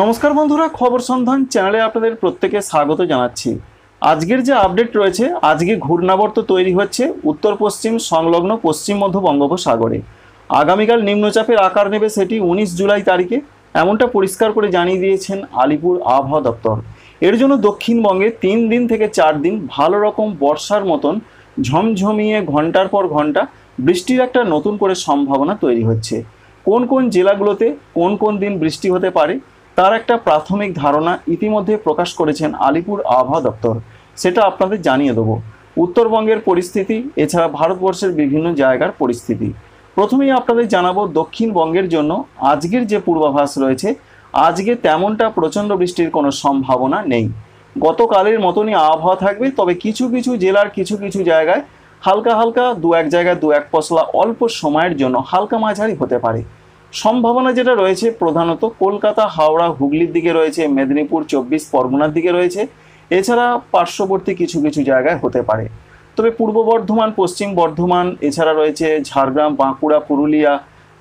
নমস্কার বন্ধুরা খবর সন্ধান চ্যানেলে আপনাদের প্রত্যেকে স্বাগত জানাচ্ছি আজকের যে আপডেট রয়েছে আজকে ঘূর্ণাবর্ত তৈরি হচ্ছে উত্তর পশ্চিম সংলগ্ন পশ্চিম মধ্য বঙ্গোপসাগরে আগামীকাল নিম্নচাপের আকার নেবে সেটি উনিশ জুলাই তারিখে এমনটা পরিষ্কার করে জানিয়ে দিয়েছেন আলিপুর আবহাওয়া দপ্তর এর জন্য দক্ষিণবঙ্গে তিন দিন থেকে চার দিন ভালো রকম বর্ষার মতন ঝমঝমিয়ে ঘন্টার পর ঘন্টা বৃষ্টির একটা নতুন করে সম্ভাবনা তৈরি হচ্ছে কোন কোন জেলাগুলোতে কোন কোন দিন বৃষ্টি হতে পারে তার একটা প্রাথমিক ধারণা ইতিমধ্যে প্রকাশ করেছেন আলিপুর আবহাওয়া দপ্তর সেটা আপনাদের জানিয়ে দেবো উত্তরবঙ্গের পরিস্থিতি এছাড়া ভারতবর্ষের বিভিন্ন জায়গার পরিস্থিতি প্রথমেই আপনাদের জানাবো দক্ষিণবঙ্গের জন্য আজকের যে পূর্বাভাস রয়েছে আজকে তেমনটা প্রচণ্ড বৃষ্টির কোনো সম্ভাবনা নেই গতকালের মতনই আবহাওয়া থাকবে তবে কিছু কিছু জেলার কিছু কিছু জায়গায় হালকা হালকা দু এক জায়গায় দু এক পশলা অল্প সময়ের জন্য হালকা মাঝারি হতে পারে সম্ভাবনা যেটা রয়েছে প্রধানত কলকাতা হাওড়া হুগলির দিকে রয়েছে মেদিনীপুর চব্বিশ পরগনার দিকে রয়েছে এছাড়া পার্শ্ববর্তী কিছু কিছু জায়গায় হতে পারে তবে পূর্ব বর্ধমান পশ্চিম বর্ধমান এছাড়া রয়েছে ঝাড়গ্রাম বাঁকুড়া পুরুলিয়া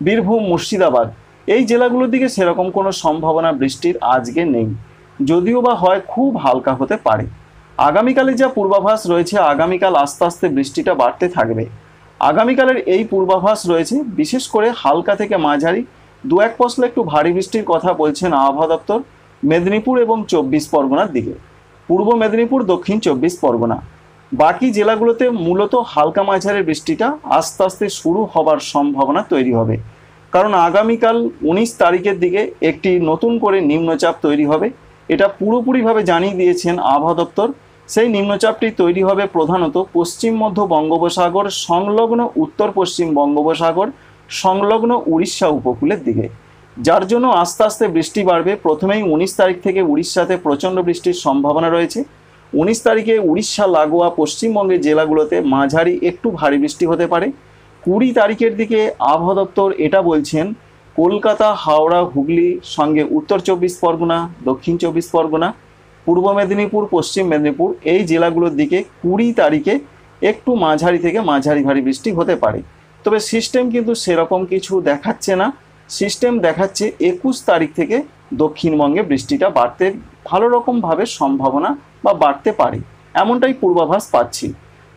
বীরভূম মুর্শিদাবাদ এই জেলাগুলোর দিকে সেরকম কোনো সম্ভাবনা বৃষ্টির আজকে নেই যদিও বা হয় খুব হালকা হতে পারে আগামীকালে যা পূর্বাভাস রয়েছে আগামীকাল আস্তে আস্তে বৃষ্টিটা বাড়তে থাকবে আগামীকালের এই পূর্বাভাস রয়েছে বিশেষ করে হালকা থেকে মাঝারি দু এক পশলা একটু ভারী বৃষ্টির কথা বলছেন আবহাওয়া দপ্তর মেদিনীপুর এবং চব্বিশ পরগনার দিকে পূর্ব মেদিনীপুর দক্ষিণ চব্বিশ পরগনা বাকি জেলাগুলোতে মূলত হালকা মাঝারের বৃষ্টিটা আস্তে আস্তে শুরু হবার সম্ভাবনা তৈরি হবে কারণ আগামীকাল উনিশ তারিখের দিকে একটি নতুন করে নিম্নচাপ তৈরি হবে এটা পুরোপুরিভাবে জানিয়ে দিয়েছেন আবহাওয়া দপ্তর সেই নিম্নচাপটি তৈরি হবে প্রধানত পশ্চিম মধ্য বঙ্গোপসাগর সংলগ্ন উত্তর পশ্চিম বঙ্গোপসাগর সংলগ্ন উড়িষ্যা উপকূলের দিকে যার জন্য আস্তে আস্তে বৃষ্টি বাড়বে প্রথমেই উনিশ তারিখ থেকে উড়িষ্যাতে প্রচণ্ড বৃষ্টির সম্ভাবনা রয়েছে উনিশ তারিখে উড়িষ্যা লাগোয়া পশ্চিমবঙ্গের জেলাগুলোতে মাঝারি একটু ভারী বৃষ্টি হতে পারে কুড়ি তারিখের দিকে আবহাওয়া দপ্তর এটা বলছেন কলকাতা হাওড়া হুগলি সঙ্গে উত্তর চব্বিশ পরগনা দক্ষিণ চব্বিশ পরগনা পূর্ব মেদিনীপুর পশ্চিম মেদিনীপুর এই জেলাগুলোর দিকে কুড়ি তারিখে একটু মাঝারি থেকে মাঝারি ভারী বৃষ্টি হতে পারে তবে সিস্টেম কিন্তু সেরকম কিছু দেখাচ্ছে না সিস্টেম দেখাচ্ছে একুশ তারিখ থেকে দক্ষিণবঙ্গে বৃষ্টিটা বাড়তে ভালো রকমভাবে সম্ভাবনা বা বাড়তে পারে এমনটাই পূর্বাভাস পাচ্ছি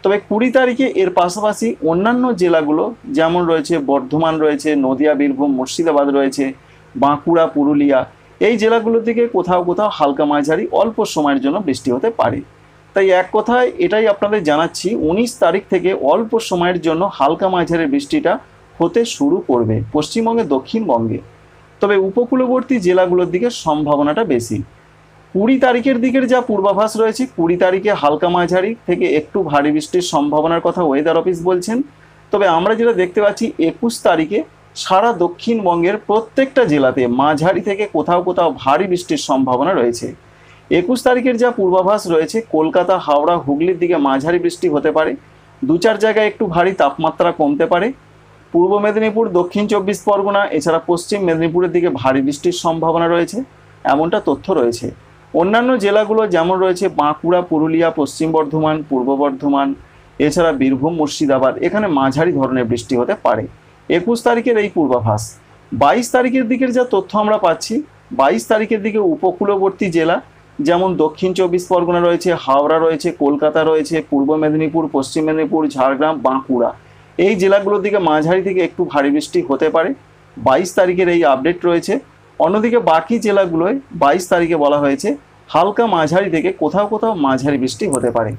তবে কুড়ি তারিখে এর পাশাপাশি অন্যান্য জেলাগুলো যেমন রয়েছে বর্ধমান রয়েছে নদিয়া বীরভূম মুর্শিদাবাদ রয়েছে বাঁকুড়া পুরুলিয়া এই জেলাগুলো থেকে কোথাও কোথাও হালকা মাঝারি অল্প সময়ের জন্য বৃষ্টি হতে পারে তাই এক কথায় এটাই আপনাদের জানাচ্ছি উনিশ তারিখ থেকে অল্প সময়ের জন্য হালকা মাঝারি বৃষ্টিটা হতে শুরু করবে পশ্চিমবঙ্গে দক্ষিণবঙ্গে তবে উপকূলবর্তী জেলাগুলোর দিকে সম্ভাবনাটা বেশি কুড়ি তারিখের দিকের যা পূর্বাভাস রয়েছে কুড়ি তারিখে হালকা মাঝারি থেকে একটু ভারী বৃষ্টির সম্ভাবনার কথা ওয়েদার অফিস বলছেন তবে আমরা যেটা দেখতে পাচ্ছি একুশ তারিখে সারা দক্ষিণবঙ্গের প্রত্যেকটা জেলাতে মাঝারি থেকে কোথাও কোথাও ভারী বৃষ্টির সম্ভাবনা রয়েছে একুশ তারিখের যা পূর্বাভাস রয়েছে কলকাতা হাওড়া হুগলির দিকে মাঝারি বৃষ্টি হতে পারে দু চার জায়গায় একটু ভারী তাপমাত্রা কমতে পারে পূর্ব মেদিনীপুর দক্ষিণ চব্বিশ পরগনা এছাড়া পশ্চিম মেদিনীপুরের দিকে ভারী বৃষ্টির সম্ভাবনা রয়েছে এমনটা তথ্য রয়েছে অন্যান্য জেলাগুলো যেমন রয়েছে বাঁকুড়া পুরুলিয়া পশ্চিম বর্ধমান পূর্ব বর্ধমান এছাড়া বীরভূম মুর্শিদাবাদ এখানে মাঝারি ধরনের বৃষ্টি হতে পারে একুশ তারিখের এই পূর্বাভাস বাইশ তারিখের দিকের যা তথ্য আমরা পাচ্ছি বাইশ তারিখের দিকে উপকূলবর্তী জেলা যেমন দক্ষিণ চব্বিশ পরগনা রয়েছে হাওড়া রয়েছে কলকাতা রয়েছে পূর্ব মেদিনীপুর পশ্চিম মেদিনীপুর ঝাড়গ্রাম বাঁকুড়া এই জেলাগুলোর দিকে মাঝারি থেকে একটু ভারী বৃষ্টি হতে পারে বাইশ তারিখের এই আপডেট রয়েছে অন্যদিকে বাকি জেলাগুলোয় বাইশ তারিখে বলা হয়েছে হালকা মাঝারি থেকে কোথাও কোথাও মাঝারি বৃষ্টি হতে পারে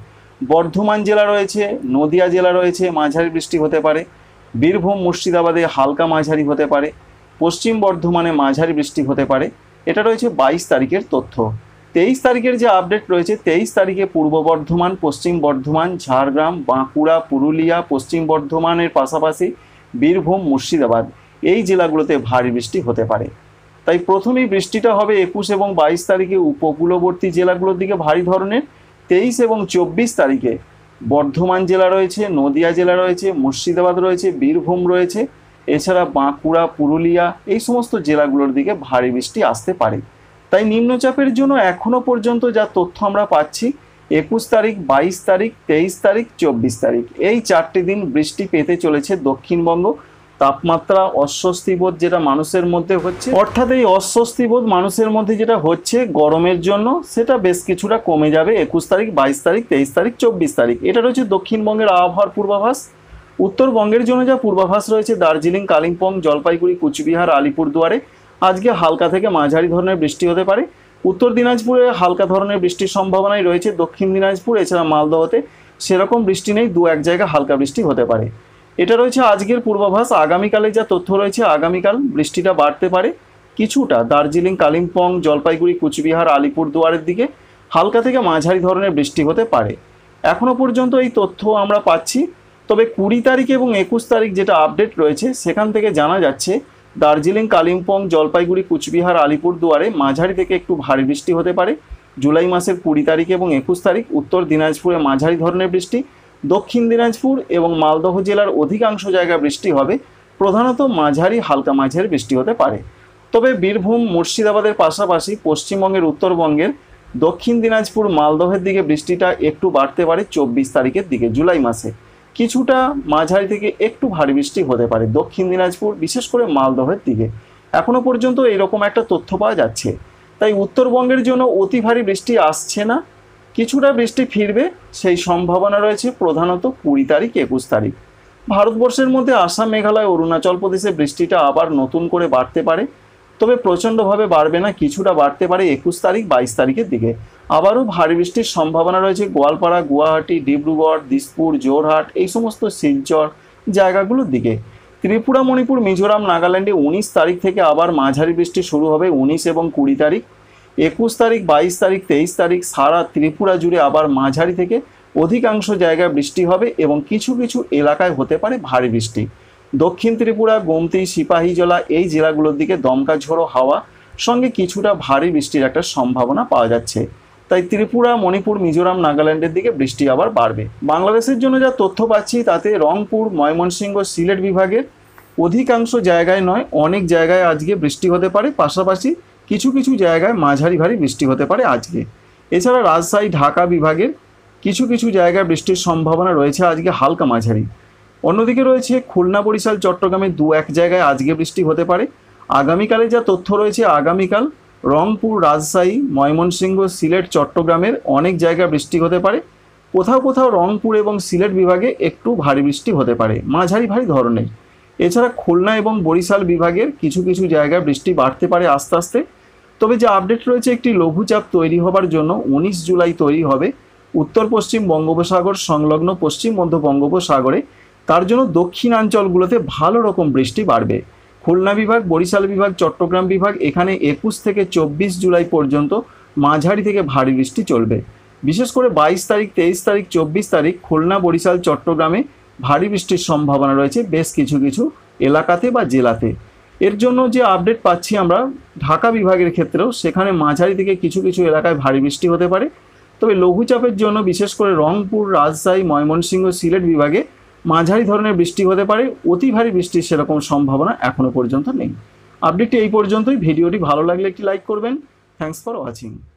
বর্ধমান জেলা রয়েছে নদিয়া জেলা রয়েছে মাঝারি বৃষ্টি হতে পারে বীরভূম মুর্শিদাবাদে হালকা মাঝারি হতে পারে পশ্চিম বর্ধমানে মাঝারি বৃষ্টি হতে পারে এটা রয়েছে বাইশ তারিখের তথ্য তেইশ তারিখের যে আপডেট রয়েছে তেইশ তারিখে পূর্ব বর্ধমান পশ্চিম বর্ধমান ঝাড়গ্রাম বাঁকুড়া পুরুলিয়া পশ্চিম বর্ধমানের পাশাপাশি বীরভূম মুর্শিদাবাদ এই জেলাগুলোতে ভারী বৃষ্টি হতে পারে তাই প্রথমেই বৃষ্টিটা হবে একুশ এবং বাইশ তারিখে উপকূলবর্তী জেলাগুলোর দিকে ভারী ধরনের তেইশ এবং চব্বিশ তারিখে বর্ধমান জেলা রয়েছে নদিয়া জেলা রয়েছে মুর্শিদাবাদ রয়েছে বীরভূম রয়েছে এছাড়া বাঁকুড়া পুরুলিয়া এই সমস্ত জেলাগুলোর দিকে ভারী বৃষ্টি আসতে পারে তাই নিম্নচাপের জন্য এখনও পর্যন্ত যা তথ্য আমরা পাচ্ছি একুশ তারিখ বাইশ তারিখ তেইশ তারিখ চব্বিশ তারিখ এই চারটি দিন বৃষ্টি পেতে চলেছে দক্ষিণবঙ্গ তাপমাত্রা অস্বস্তিবোধ যেটা মানুষের মধ্যে হচ্ছে অর্থাৎ এই অস্বস্তিবোধ মানুষের মধ্যে যেটা হচ্ছে গরমের জন্য সেটা বেশ কিছুটা কমে যাবে একুশ তারিখ বাইশ তারিখ তেইশ তারিখ চব্বিশ তারিখ এটা রয়েছে দক্ষিণবঙ্গের আবহাওয়ার পূর্বাভাস উত্তরবঙ্গের জন্য যা পূর্বাভাস রয়েছে দার্জিলিং কালিম্পং জলপাইগুড়ি কুচবিহার আলিপুরদুয়ারে আজকে হালকা থেকে মাঝারি ধরনের বৃষ্টি হতে পারে উত্তর দিনাজপুরে হালকা ধরনের বৃষ্টির সম্ভাবনাই রয়েছে দক্ষিণ দিনাজপুর এছাড়া মালদহতে সেরকম বৃষ্টি নেই দু এক জায়গায় হালকা বৃষ্টি হতে পারে এটা রয়েছে আজকের পূর্বাভাস আগামীকালে যা তথ্য রয়েছে আগামীকাল বৃষ্টিটা বাড়তে পারে কিছুটা দার্জিলিং কালিম্পং জলপাইগুড়ি কুচবিহার আলিপুরদুয়ারের দিকে হালকা থেকে মাঝারি ধরনের বৃষ্টি হতে পারে এখনও পর্যন্ত এই তথ্য আমরা পাচ্ছি তবে কুড়ি তারিখ এবং একুশ তারিখ যেটা আপডেট রয়েছে সেখান থেকে জানা যাচ্ছে দার্জিলিং কালিম্পং জলপাইগুড়ি কুচবিহার আলিপুরদুয়ারে মাঝারি থেকে একটু ভারী বৃষ্টি হতে পারে জুলাই মাসের কুড়ি তারিখ এবং একুশ তারিখ উত্তর দিনাজপুরে মাঝারি ধরনের বৃষ্টি দক্ষিণ দিনাজপুর এবং মালদহ জেলার অধিকাংশ জায়গায় বৃষ্টি হবে প্রধানত মাঝারি হালকা মাঝারি বৃষ্টি হতে পারে তবে বীরভূম মুর্শিদাবাদের পাশাপাশি পশ্চিমবঙ্গের উত্তরবঙ্গের দক্ষিণ দিনাজপুর মালদহের দিকে বৃষ্টিটা একটু বাড়তে পারে চব্বিশ তারিখের দিকে জুলাই মাসে কিছুটা মাঝারি থেকে একটু ভারী বৃষ্টি হতে পারে দক্ষিণ দিনাজপুর বিশেষ করে মালদহের দিকে এখনও পর্যন্ত এরকম একটা তথ্য পাওয়া যাচ্ছে তাই উত্তরবঙ্গের জন্য অতি ভারী বৃষ্টি আসছে না কিছুটা বৃষ্টি ফিরবে সেই সম্ভাবনা রয়েছে প্রধানত কুড়ি তারিখ একুশ তারিখ ভারতবর্ষের মধ্যে আসাম মেঘালয় অরুণাচল প্রদেশে বৃষ্টিটা আবার নতুন করে বাড়তে পারে তবে প্রচণ্ডভাবে বাড়বে না কিছুটা বাড়তে পারে একুশ তারিখ বাইশ তারিখের দিকে আবারও ভারী বৃষ্টির সম্ভাবনা রয়েছে গোয়ালপাড়া গুয়াহাটি ডিব্রুগড় দিসপুর জোরহাট এই সমস্ত শিলচর জায়গাগুলোর দিকে ত্রিপুরা মণিপুর মিজোরাম নাগাল্যান্ডে উনিশ তারিখ থেকে আবার মাঝারি বৃষ্টি শুরু হবে উনিশ এবং কুড়ি তারিখ একুশ তারিখ বাইশ তারিখ তেইশ তারিখ সারা ত্রিপুরা জুড়ে আবার মাঝারি থেকে অধিকাংশ জায়গায় বৃষ্টি হবে এবং কিছু কিছু এলাকায় হতে পারে ভারী বৃষ্টি দক্ষিণ ত্রিপুরা গোমতি সিপাহীজলা এই জেলাগুলোর দিকে দমকা ঝোড়ো হাওয়া সঙ্গে কিছুটা ভারী বৃষ্টির একটা সম্ভাবনা পাওয়া যাচ্ছে তাই ত্রিপুরা মণিপুর মিজোরাম নাগাল্যান্ডের দিকে বৃষ্টি আবার বাড়বে বাংলাদেশের জন্য যা তথ্য পাচ্ছি তাতে রংপুর ময়মনসিংহ সিলেট বিভাগের অধিকাংশ জায়গায় নয় অনেক জায়গায় আজকে বৃষ্টি হতে পারে পাশাপাশি কিছু কিছু জায়গায় মাঝারি ভারী বৃষ্টি হতে পারে আজকে এছাড়া রাজশাহী ঢাকা বিভাগের কিছু কিছু জায়গায় বৃষ্টির সম্ভাবনা রয়েছে আজকে হালকা মাঝারি অন্যদিকে রয়েছে খুলনা বরিশাল চট্টগ্রামে দু এক জায়গায় আজকে বৃষ্টি হতে পারে আগামীকালে যা তথ্য রয়েছে আগামীকাল রংপুর রাজশাহী ময়মনসিংহ সিলেট চট্টগ্রামের অনেক জায়গায় বৃষ্টি হতে পারে কোথাও কোথাও রংপুর এবং সিলেট বিভাগে একটু ভারী বৃষ্টি হতে পারে মাঝারি ভারী ধরনের এছাড়া খুলনা এবং বরিশাল বিভাগের কিছু কিছু জায়গায় বৃষ্টি বাড়তে পারে আস্তে আস্তে তবে যে আপডেট রয়েছে একটি লঘুচাপ তৈরি হবার জন্য উনিশ জুলাই তৈরি হবে উত্তর পশ্চিম বঙ্গোপসাগর সংলগ্ন পশ্চিম মধ্য বঙ্গোপসাগরে তার জন্য দক্ষিণাঞ্চলগুলোতে ভালো রকম বৃষ্টি বাড়বে খুলনা বিভাগ বরিশাল বিভাগ চট্টগ্রাম বিভাগ এখানে একুশ থেকে চব্বিশ জুলাই পর্যন্ত মাঝারি থেকে ভারী বৃষ্টি চলবে বিশেষ করে বাইশ তারিখ তেইশ তারিখ চব্বিশ তারিখ খুলনা বরিশাল চট্টগ্রামে ভারী বৃষ্টির সম্ভাবনা রয়েছে বেশ কিছু কিছু এলাকাতে বা জেলাতে এর জন্য যে আপডেট পাচ্ছি আমরা ঢাকা বিভাগের ক্ষেত্রেও সেখানে মাঝারি থেকে কিছু কিছু এলাকায় ভারী বৃষ্টি হতে পারে তবে লঘুচাপের জন্য বিশেষ করে রংপুর রাজশাহী ময়মনসিংহ সিলেট বিভাগে মাঝারি ধরনের বৃষ্টি হতে পারে অতি ভারী বৃষ্টির সেরকম সম্ভাবনা এখনও পর্যন্ত নেই আপডেটটি এই পর্যন্তই ভিডিওটি ভালো লাগলে একটি লাইক করবেন থ্যাংকস ফর ওয়াচিং